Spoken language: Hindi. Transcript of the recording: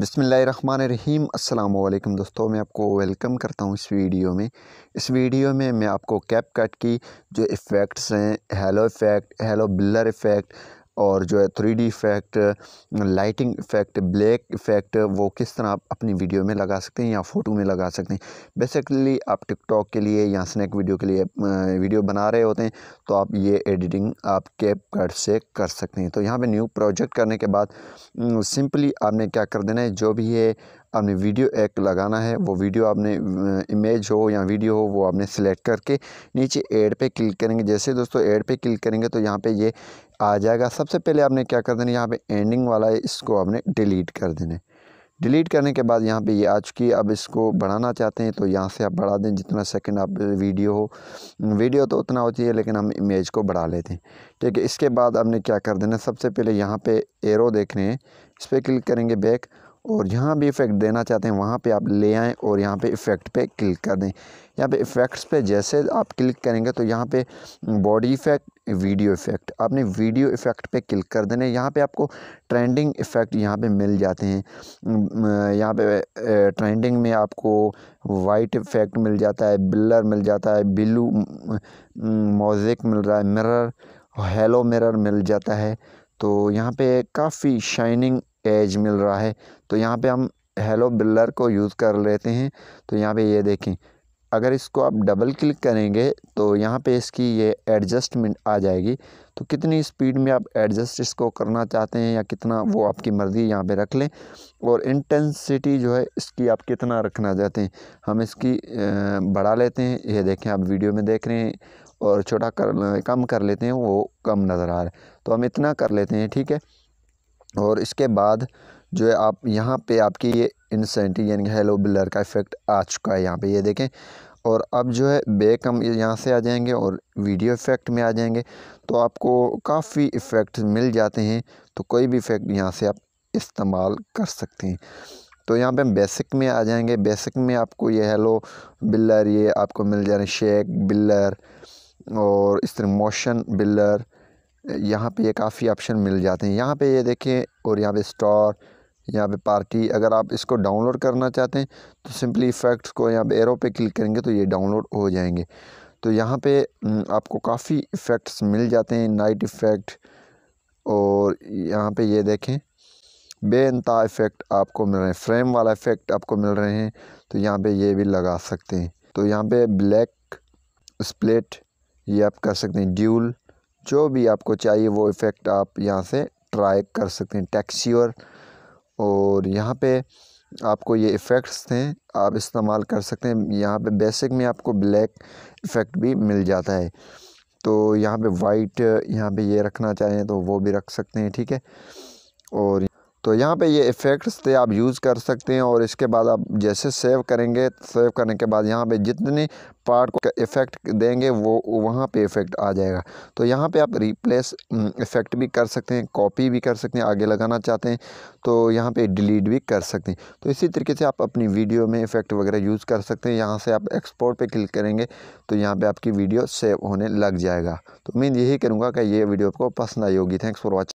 बिसमीम् अल्लाम दोस्तों मैं आपको वेलकम करता हूँ इस वीडियो में इस वीडियो में मैं आपको कैप कट की जो इफ़ेक्ट्स हैं halo effect halo blur effect और जो है three D effect lighting effect black effect वो किस तरह आप अपनी वीडियो में लगा सकते हैं या फ़ोटो में लगा सकते हैं बेसिकली आप टिकटॉक के लिए या स्नैक वीडियो के लिए वीडियो बना रहे होते हैं तो आप ये एडिटिंग आप कैप कट से कर सकते हैं तो यहाँ पर न्यू प्रोजेक्ट करने के बाद सिंपली आपने क्या कर देना है जो भी है आपने वीडियो एक लगाना है वो वीडियो आपने इमेज हो या वीडियो हो वो आपने सेलेक्ट करके नीचे एड पे क्लिक करेंगे जैसे दोस्तों एड पे क्लिक करेंगे तो यहाँ पे ये आ जाएगा सबसे पहले आपने क्या कर देना यहाँ पे एंडिंग वाला है इसको आपने डिलीट कर देना डिलीट करने के बाद यहाँ पे ये आ चुकी है अब इसको बढ़ाना चाहते हैं तो यहाँ से आप बढ़ा दें जितना सेकंड आप वीडियो हो वीडियो तो उतना होती है लेकिन हम इमेज को बढ़ा लेते हैं ठीक है इसके बाद आपने क्या कर देना सबसे पहले यहाँ पे एरो देख रहे हैं इस पर क्लिक करेंगे बैक और जहाँ भी इफ़ेक्ट देना चाहते हैं वहाँ पे आप ले आएँ और यहाँ पे इफ़ेक्ट पे क्लिक कर दें यहाँ पे इफ़ेक्ट्स पे जैसे आप क्लिक करेंगे तो यहाँ पे बॉडी इफ़ेक्ट वीडियो इफ़ेक्ट आपने वीडियो इफ़ेक्ट पे क्लिक कर देने यहाँ पे आपको ट्रेंडिंग इफ़ेक्ट यहाँ पे मिल जाते हैं यहाँ पे ट्रेंडिंग में आपको वाइट इफ़ेक्ट मिल जाता है बिल्लर मिल जाता है बिलू मोजिक मिल रहा है मिरर हेलो मिरर मिल जाता है तो यहाँ पे काफ़ी शाइनिंग एज मिल रहा है तो यहाँ पे हम हेलो बिल्लर को यूज़ कर लेते हैं तो यहाँ पे ये देखें अगर इसको आप डबल क्लिक करेंगे तो यहाँ पे इसकी ये एडजस्टमेंट आ जाएगी तो कितनी स्पीड में आप एडजस्ट इसको करना चाहते हैं या कितना वो आपकी मर्ज़ी यहाँ पे रख लें और इंटेंसिटी जो है इसकी आप कितना रखना चाहते हैं हम इसकी बढ़ा लेते हैं ये देखें आप वीडियो में देख रहे हैं और छोटा कर कम कर लेते हैं वो कम नज़र आ रहा है तो हम इतना कर लेते हैं ठीक है और इसके बाद जो है आप यहाँ पे आपकी ये इंसेंटिव यानी हेलो बिलर का इफ़ेक्ट आ चुका है यहाँ पे ये देखें और अब जो है बैक हम यहाँ से आ जाएंगे और वीडियो इफ़ेक्ट में आ जाएंगे तो आपको काफ़ी इफ़ेक्ट मिल जाते हैं तो कोई भी इफ़ेक्ट यहाँ से आप इस्तेमाल कर सकते हैं तो यहाँ पे हम बेसिक में आ जाएंगे बेसिक में आपको ये हेलो बिल्लर ये आपको मिल जा रहे शेक बिल्लर और इस तरह मोशन बिल्लर यहाँ पे ये काफ़ी ऑप्शन मिल जाते हैं यहाँ पे ये देखें और यहाँ पे स्टोर यहाँ पे पार्टी अगर आप इसको डाउनलोड करना चाहते हैं तो सिंपली इफ़ेक्ट्स को यहाँ पे एरो पे क्लिक करेंगे तो ये डाउनलोड हो जाएंगे तो यहाँ पे आपको काफ़ी इफ़ेक्ट्स मिल जाते हैं नाइट इफ़ेक्ट और यहाँ पे ये देखें बेनता इफ़ेक्ट आपको मिल रहे हैं फ्रेम वाला इफ़ेक्ट आपको मिल रहे हैं तो यहाँ पर ये भी लगा सकते हैं तो यहाँ पर ब्लैक स्प्लेट ये आप कर सकते हैं ड्यूल जो भी आपको चाहिए वो इफ़ेक्ट आप यहाँ से ट्राई कर सकते हैं टेक्सचर और यहाँ पे आपको ये इफ़ेक्ट्स थे आप इस्तेमाल कर सकते हैं यहाँ पे बेसिक में आपको ब्लैक इफ़ेक्ट भी मिल जाता है तो यहाँ पे वाइट यहाँ पे ये रखना चाहें तो वो भी रख सकते हैं ठीक है और तो यहाँ पे ये इफ़ेक्ट्स थे आप यूज़ कर सकते हैं और इसके बाद आप जैसे सेव करेंगे सेव करने के बाद यहाँ पे जितनी पार्ट को इफ़ेक्ट देंगे वो वहाँ पे इफ़ेक्ट आ जाएगा तो यहाँ पे आप रिप्लेस हम्म, इफ़ेक्ट भी कर सकते हैं कॉपी भी कर सकते हैं आगे लगाना चाहते हैं तो यहाँ पे डिलीट भी कर सकते हैं तो इसी तरीके से आप अपनी वीडियो में इफ़ेक्ट वगैरह यूज़ कर सकते हैं यहाँ से आप एक्सपोर्ट पर क्लिक करेंगे तो यहाँ पर आपकी वीडियो सेव होने लग जाएगा तो मैं यही करूँगा कि ये वीडियो आपको पसंद आई होगी थैंक्स फॉर वॉचिंग